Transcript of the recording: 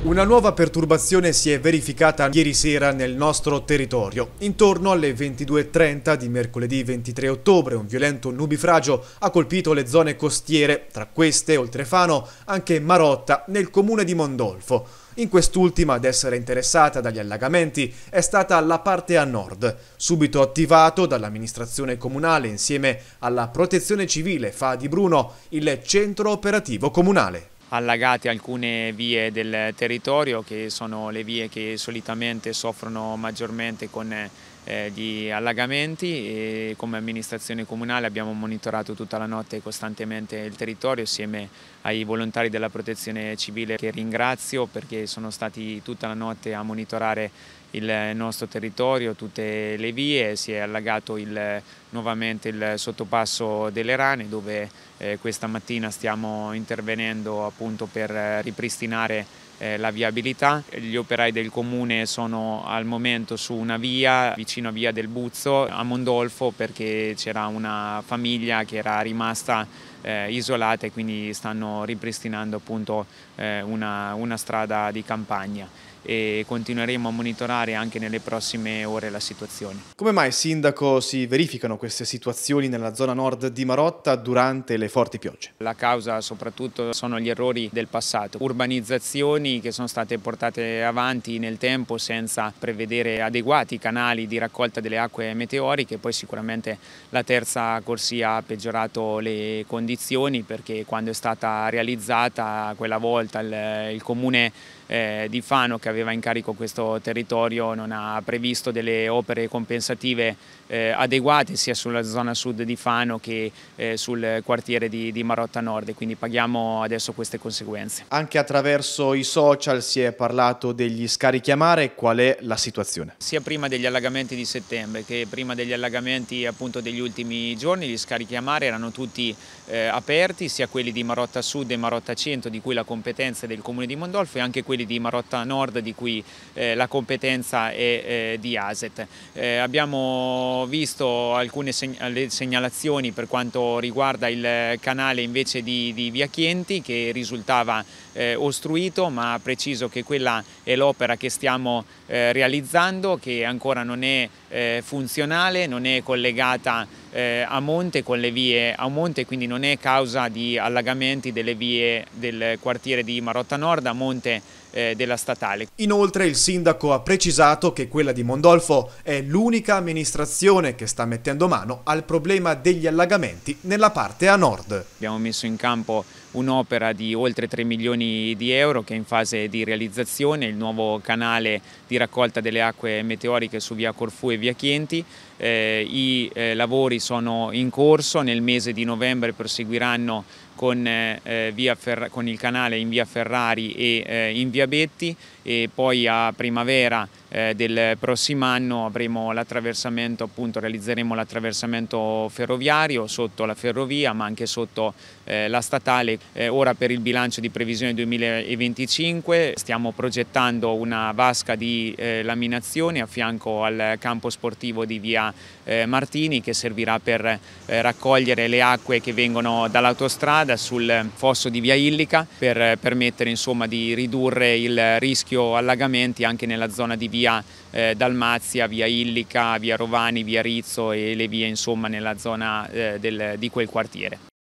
Una nuova perturbazione si è verificata ieri sera nel nostro territorio. Intorno alle 22.30 di mercoledì 23 ottobre un violento nubifragio ha colpito le zone costiere, tra queste oltre Fano anche Marotta, nel comune di Mondolfo. In quest'ultima ad essere interessata dagli allagamenti è stata la parte a nord. Subito attivato dall'amministrazione comunale insieme alla protezione civile Fa di Bruno il centro operativo comunale allagate alcune vie del territorio che sono le vie che solitamente soffrono maggiormente con eh, gli allagamenti e come amministrazione comunale abbiamo monitorato tutta la notte costantemente il territorio assieme ai volontari della protezione civile che ringrazio perché sono stati tutta la notte a monitorare il nostro territorio, tutte le vie, si è allagato il, nuovamente il sottopasso delle rane dove eh, questa mattina stiamo intervenendo appunto per ripristinare eh, la viabilità. Gli operai del comune sono al momento su una via vicino a Via del Buzzo a Mondolfo perché c'era una famiglia che era rimasta eh, isolate, quindi stanno ripristinando appunto eh, una, una strada di campagna e continueremo a monitorare anche nelle prossime ore la situazione. Come mai, Sindaco, si verificano queste situazioni nella zona nord di Marotta durante le forti piogge? La causa soprattutto sono gli errori del passato, urbanizzazioni che sono state portate avanti nel tempo senza prevedere adeguati canali di raccolta delle acque meteoriche, poi sicuramente la terza corsia ha peggiorato le condizioni condizioni perché quando è stata realizzata quella volta il, il comune eh, di Fano che aveva in carico questo territorio non ha previsto delle opere compensative eh, adeguate sia sulla zona sud di Fano che eh, sul quartiere di, di Marotta Nord quindi paghiamo adesso queste conseguenze. Anche attraverso i social si è parlato degli scarichi a mare, qual è la situazione? Sia prima degli allagamenti di settembre che prima degli allagamenti appunto degli ultimi giorni, gli scarichi a mare erano tutti eh, eh, aperti, sia quelli di Marotta Sud e Marotta Centro, di cui la competenza è del Comune di Mondolfo, e anche quelli di Marotta Nord, di cui eh, la competenza è eh, di ASET. Eh, abbiamo visto alcune seg segnalazioni per quanto riguarda il canale invece di, di Via Chienti, che risultava eh, ostruito, ma preciso che quella è l'opera che stiamo realizzando, che ancora non è funzionale, non è collegata a monte con le vie a monte, quindi non è è causa di allagamenti delle vie del quartiere di Marotta Nord a monte eh, della statale. Inoltre il sindaco ha precisato che quella di Mondolfo è l'unica amministrazione che sta mettendo mano al problema degli allagamenti nella parte a nord. Abbiamo messo in campo un'opera di oltre 3 milioni di euro che è in fase di realizzazione, il nuovo canale di raccolta delle acque meteoriche su via Corfu e via Chienti. Eh, I eh, lavori sono in corso, nel mese di novembre prossimo seguiranno con, eh, eh con, il canale in via Ferrari e eh, in via Betti e poi a primavera eh, del prossimo anno avremo l'attraversamento, appunto, realizzeremo l'attraversamento ferroviario sotto la ferrovia ma anche sotto eh, la statale. Eh, ora per il bilancio di previsione 2025 stiamo progettando una vasca di laminazione a fianco al campo sportivo di via Martini che servirà per raccogliere le acque che vengono arrivano dall'autostrada sul fosso di Via Illica per permettere insomma, di ridurre il rischio allagamenti anche nella zona di Via eh, Dalmazia, Via Illica, Via Rovani, Via Rizzo e le vie insomma, nella zona eh, del, di quel quartiere.